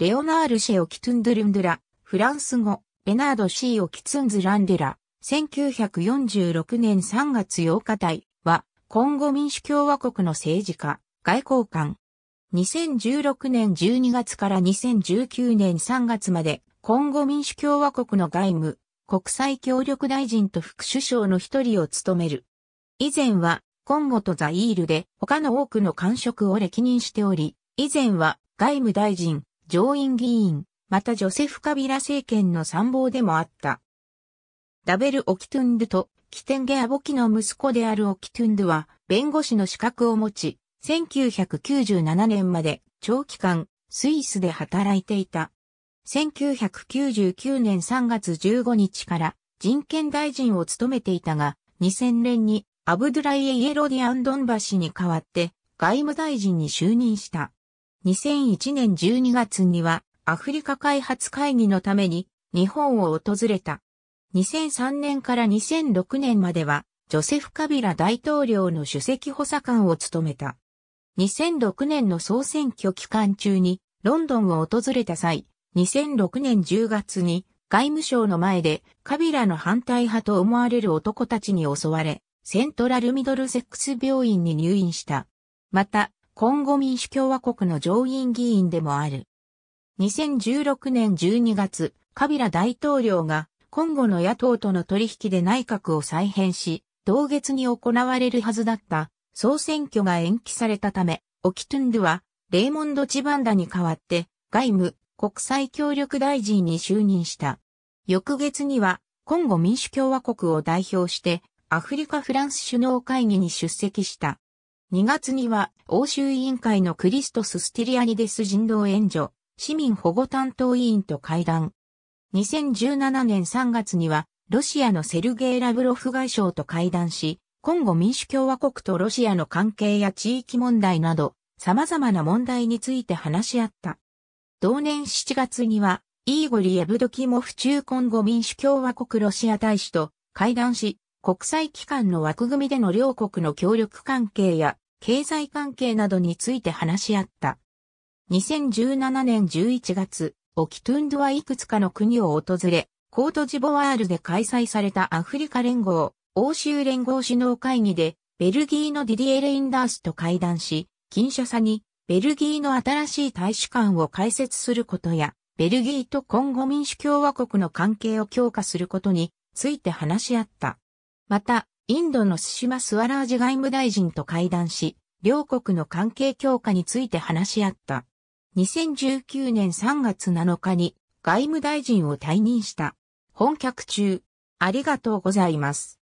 レオナール・シェオ・キトゥンドゥルンドゥラ、フランス語、ベナード・シーオ・キツンズ・ランデラ、1946年3月8日台は、コンゴ民主共和国の政治家、外交官。2016年12月から2019年3月まで、コンゴ民主共和国の外務、国際協力大臣と副首相の一人を務める。以前は、コンゴとザイールで他の多くの官職を歴任しており、以前は外務大臣、上院議員、またジョセフ・カビラ政権の参謀でもあった。ダベル・オキトゥンドゥと、キテンゲ・アボキの息子であるオキトゥンドゥは、弁護士の資格を持ち、1997年まで長期間、スイスで働いていた。1999年3月15日から人権大臣を務めていたが、2000年にアブドゥライエ・イエロディ・アンドンバ氏に代わって外務大臣に就任した。2001年12月にはアフリカ開発会議のために日本を訪れた。2003年から2006年まではジョセフ・カビラ大統領の首席補佐官を務めた。2006年の総選挙期間中にロンドンを訪れた際、2006年10月に外務省の前でカビラの反対派と思われる男たちに襲われ、セントラルミドルセックス病院に入院した。また、コンゴ民主共和国の上院議員でもある。2016年12月、カビラ大統領がコンゴの野党との取引で内閣を再編し、同月に行われるはずだった総選挙が延期されたため、オキトゥンドゥはレーモンド・チバンダに代わって外務国際協力大臣に就任した。翌月にはコンゴ民主共和国を代表してアフリカフランス首脳会議に出席した。2月には欧州委員会のクリストス・スティリアニデス人道援助、市民保護担当委員と会談。2017年3月には、ロシアのセルゲイ・ラブロフ外相と会談し、今後民主共和国とロシアの関係や地域問題など、様々な問題について話し合った。同年7月には、イーゴリ・エブドキモフ中今後民主共和国ロシア大使と会談し、国際機関の枠組みでの両国の協力関係や経済関係などについて話し合った。2017年11月、オキトゥンドはいくつかの国を訪れ、コートジボワールで開催されたアフリカ連合、欧州連合首脳会議で、ベルギーのディディエ・レインダースと会談し、近所差に、ベルギーの新しい大使館を開設することや、ベルギーとコンゴ民主共和国の関係を強化することについて話し合った。また、インドのスシマ・スワラージ外務大臣と会談し、両国の関係強化について話し合った。2019年3月7日に外務大臣を退任した。本客中、ありがとうございます。